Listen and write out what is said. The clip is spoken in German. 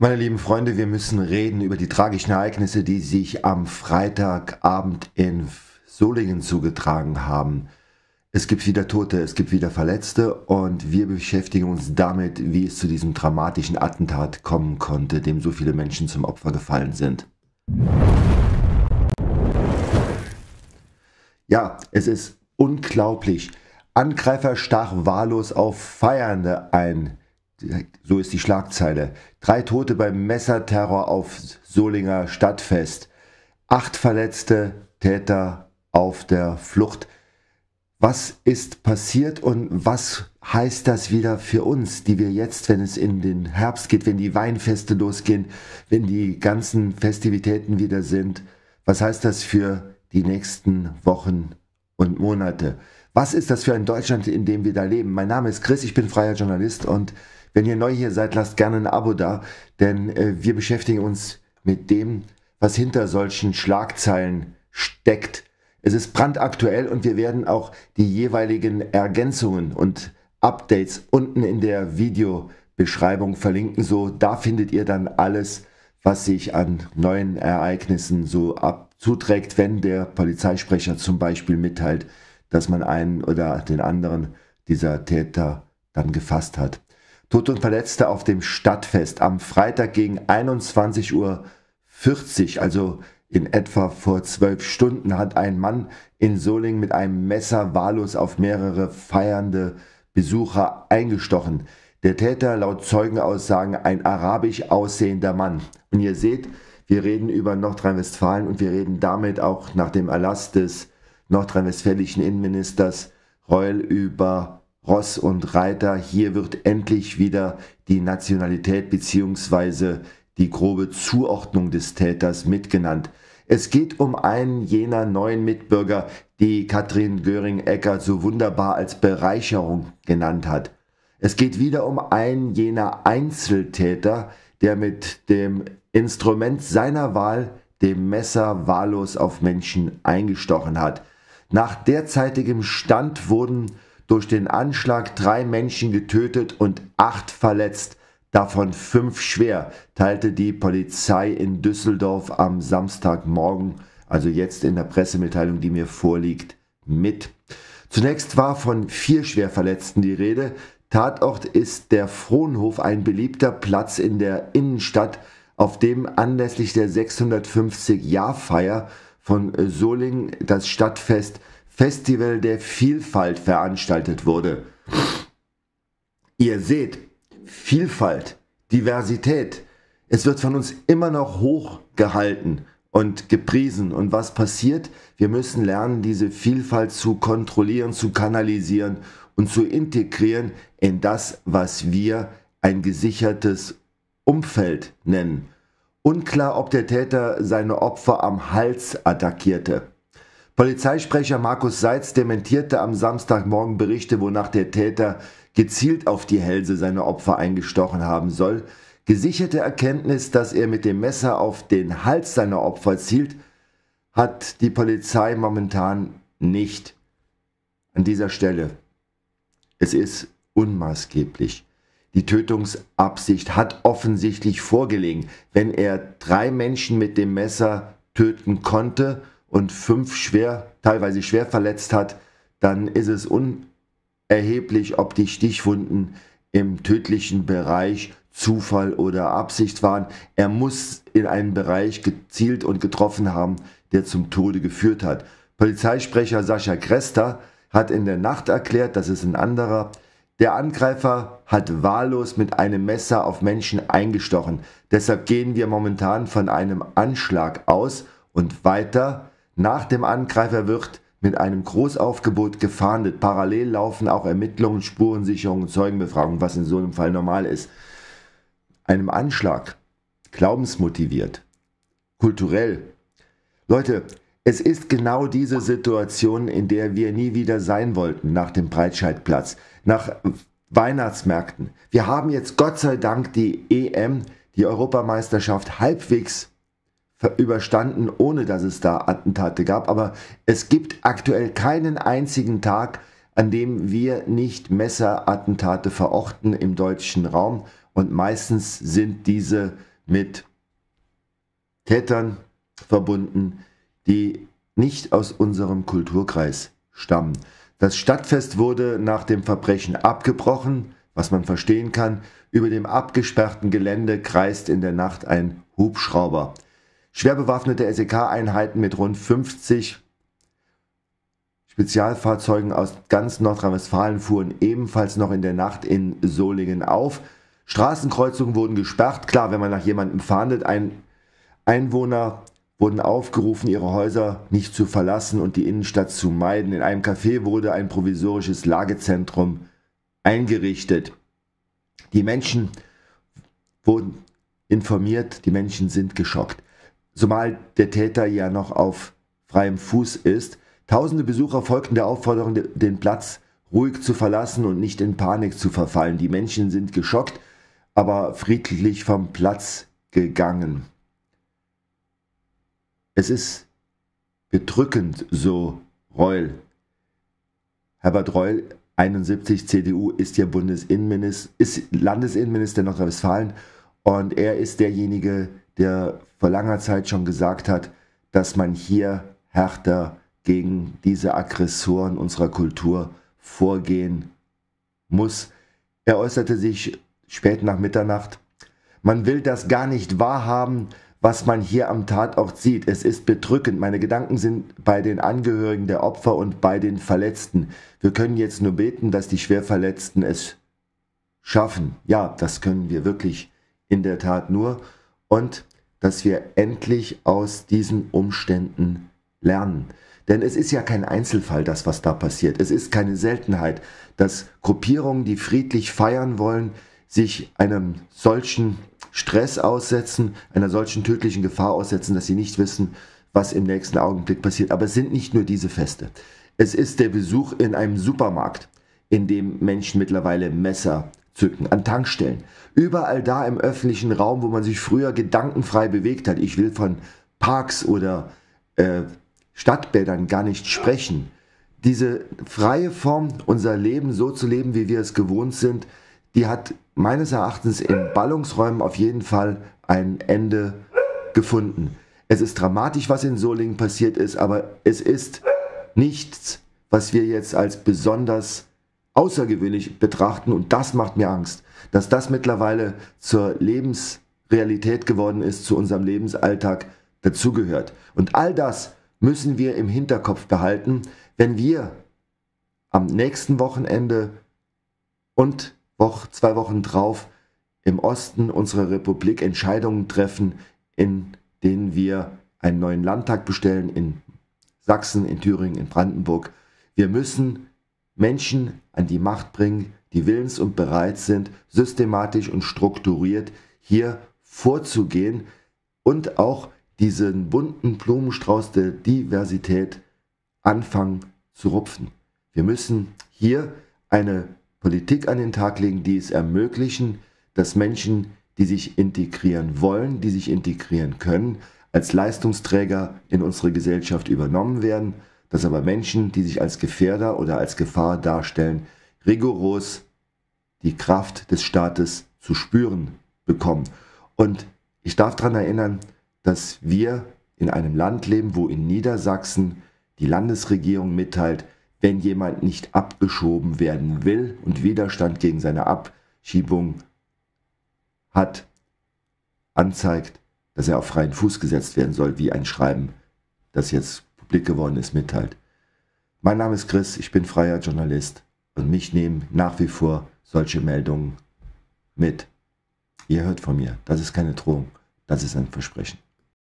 Meine lieben Freunde, wir müssen reden über die tragischen Ereignisse, die sich am Freitagabend in Solingen zugetragen haben. Es gibt wieder Tote, es gibt wieder Verletzte und wir beschäftigen uns damit, wie es zu diesem dramatischen Attentat kommen konnte, dem so viele Menschen zum Opfer gefallen sind. Ja, es ist unglaublich. Angreifer stach wahllos auf Feiernde ein so ist die Schlagzeile. Drei Tote beim Messerterror auf Solinger Stadtfest. Acht Verletzte, Täter auf der Flucht. Was ist passiert und was heißt das wieder für uns, die wir jetzt, wenn es in den Herbst geht, wenn die Weinfeste losgehen, wenn die ganzen Festivitäten wieder sind, was heißt das für die nächsten Wochen und Monate? Was ist das für ein Deutschland, in dem wir da leben? Mein Name ist Chris, ich bin freier Journalist und wenn ihr neu hier seid, lasst gerne ein Abo da, denn äh, wir beschäftigen uns mit dem, was hinter solchen Schlagzeilen steckt. Es ist brandaktuell und wir werden auch die jeweiligen Ergänzungen und Updates unten in der Videobeschreibung verlinken. So, da findet ihr dann alles, was sich an neuen Ereignissen so abzuträgt, wenn der Polizeisprecher zum Beispiel mitteilt, dass man einen oder den anderen dieser Täter dann gefasst hat. Tote und Verletzte auf dem Stadtfest am Freitag gegen 21.40 Uhr, also in etwa vor zwölf Stunden, hat ein Mann in Solingen mit einem Messer wahllos auf mehrere feiernde Besucher eingestochen. Der Täter, laut Zeugenaussagen, ein arabisch aussehender Mann. Und ihr seht, wir reden über Nordrhein-Westfalen und wir reden damit auch nach dem Erlass des nordrhein-westfälischen Innenministers Reul über Ross und Reiter. Hier wird endlich wieder die Nationalität bzw. die grobe Zuordnung des Täters mitgenannt. Es geht um einen jener neuen Mitbürger, die Katrin Göring-Ecker so wunderbar als Bereicherung genannt hat. Es geht wieder um einen jener Einzeltäter, der mit dem Instrument seiner Wahl, dem Messer, wahllos auf Menschen eingestochen hat. Nach derzeitigem Stand wurden durch den Anschlag drei Menschen getötet und acht verletzt, davon fünf schwer, teilte die Polizei in Düsseldorf am Samstagmorgen, also jetzt in der Pressemitteilung, die mir vorliegt, mit. Zunächst war von vier Schwerverletzten die Rede. Tatort ist der Frohnhof, ein beliebter Platz in der Innenstadt, auf dem anlässlich der 650-Jahr-Feier von äh, Solingen das Stadtfest Festival der Vielfalt veranstaltet wurde. Ihr seht, Vielfalt, Diversität, es wird von uns immer noch hochgehalten und gepriesen. Und was passiert? Wir müssen lernen, diese Vielfalt zu kontrollieren, zu kanalisieren und zu integrieren in das, was wir ein gesichertes Umfeld nennen. Unklar, ob der Täter seine Opfer am Hals attackierte. Polizeisprecher Markus Seitz dementierte am Samstagmorgen Berichte, wonach der Täter gezielt auf die Hälse seiner Opfer eingestochen haben soll. Gesicherte Erkenntnis, dass er mit dem Messer auf den Hals seiner Opfer zielt, hat die Polizei momentan nicht. An dieser Stelle. Es ist unmaßgeblich. Die Tötungsabsicht hat offensichtlich vorgelegen, wenn er drei Menschen mit dem Messer töten konnte und fünf schwer, teilweise schwer verletzt hat, dann ist es unerheblich, ob die Stichwunden im tödlichen Bereich Zufall oder Absicht waren. Er muss in einen Bereich gezielt und getroffen haben, der zum Tode geführt hat. Polizeisprecher Sascha Krester hat in der Nacht erklärt, das ist ein anderer der Angreifer hat wahllos mit einem Messer auf Menschen eingestochen. Deshalb gehen wir momentan von einem Anschlag aus und weiter. Nach dem Angreifer wird mit einem Großaufgebot gefahndet. Parallel laufen auch Ermittlungen, Spurensicherung, Zeugenbefragung, was in so einem Fall normal ist. Einem Anschlag, glaubensmotiviert, kulturell. Leute, es ist genau diese Situation, in der wir nie wieder sein wollten nach dem Breitscheidplatz, nach Weihnachtsmärkten. Wir haben jetzt Gott sei Dank die EM, die Europameisterschaft halbwegs überstanden, ohne dass es da Attentate gab. Aber es gibt aktuell keinen einzigen Tag, an dem wir nicht Messerattentate verorten im deutschen Raum. Und meistens sind diese mit Tätern verbunden, die nicht aus unserem Kulturkreis stammen. Das Stadtfest wurde nach dem Verbrechen abgebrochen, was man verstehen kann. Über dem abgesperrten Gelände kreist in der Nacht ein Hubschrauber. Schwer bewaffnete SEK-Einheiten mit rund 50 Spezialfahrzeugen aus ganz Nordrhein-Westfalen fuhren ebenfalls noch in der Nacht in Solingen auf. Straßenkreuzungen wurden gesperrt. Klar, wenn man nach jemandem fahndet, ein Einwohner wurden aufgerufen, ihre Häuser nicht zu verlassen und die Innenstadt zu meiden. In einem Café wurde ein provisorisches Lagezentrum eingerichtet. Die Menschen wurden informiert, die Menschen sind geschockt. Zumal der Täter ja noch auf freiem Fuß ist. Tausende Besucher folgten der Aufforderung, den Platz ruhig zu verlassen und nicht in Panik zu verfallen. Die Menschen sind geschockt, aber friedlich vom Platz gegangen. Es ist bedrückend so, Reul. Herbert Reul, 71 CDU, ist ja Bundesinnenminister, ist Landesinnenminister Nordrhein-Westfalen und er ist derjenige, der vor langer Zeit schon gesagt hat, dass man hier härter gegen diese Aggressoren unserer Kultur vorgehen muss. Er äußerte sich spät nach Mitternacht. Man will das gar nicht wahrhaben, was man hier am Tatort sieht. Es ist bedrückend. Meine Gedanken sind bei den Angehörigen der Opfer und bei den Verletzten. Wir können jetzt nur beten, dass die Schwerverletzten es schaffen. Ja, das können wir wirklich in der Tat nur. Und dass wir endlich aus diesen Umständen lernen. Denn es ist ja kein Einzelfall, das, was da passiert. Es ist keine Seltenheit, dass Gruppierungen, die friedlich feiern wollen, sich einem solchen Stress aussetzen, einer solchen tödlichen Gefahr aussetzen, dass sie nicht wissen, was im nächsten Augenblick passiert. Aber es sind nicht nur diese Feste. Es ist der Besuch in einem Supermarkt, in dem Menschen mittlerweile Messer zücken, an Tankstellen. Überall da im öffentlichen Raum, wo man sich früher gedankenfrei bewegt hat. Ich will von Parks oder äh, Stadtbädern gar nicht sprechen. Diese freie Form, unser Leben so zu leben, wie wir es gewohnt sind, die hat meines Erachtens in Ballungsräumen auf jeden Fall ein Ende gefunden. Es ist dramatisch, was in Solingen passiert ist, aber es ist nichts, was wir jetzt als besonders außergewöhnlich betrachten und das macht mir Angst, dass das mittlerweile zur Lebensrealität geworden ist, zu unserem Lebensalltag dazugehört. Und all das müssen wir im Hinterkopf behalten, wenn wir am nächsten Wochenende und Woche, zwei Wochen drauf im Osten unserer Republik Entscheidungen treffen, in denen wir einen neuen Landtag bestellen in Sachsen, in Thüringen, in Brandenburg. Wir müssen Menschen an die Macht bringen, die willens und bereit sind, systematisch und strukturiert hier vorzugehen und auch diesen bunten Blumenstrauß der Diversität anfangen zu rupfen. Wir müssen hier eine Politik an den Tag legen, die es ermöglichen, dass Menschen, die sich integrieren wollen, die sich integrieren können, als Leistungsträger in unsere Gesellschaft übernommen werden, dass aber Menschen, die sich als Gefährder oder als Gefahr darstellen, rigoros die Kraft des Staates zu spüren bekommen. Und ich darf daran erinnern, dass wir in einem Land leben, wo in Niedersachsen die Landesregierung mitteilt, wenn jemand nicht abgeschoben werden will und Widerstand gegen seine Abschiebung hat, anzeigt, dass er auf freien Fuß gesetzt werden soll, wie ein Schreiben, das jetzt publik geworden ist, mitteilt. Mein Name ist Chris, ich bin freier Journalist und mich nehmen nach wie vor solche Meldungen mit. Ihr hört von mir, das ist keine Drohung, das ist ein Versprechen.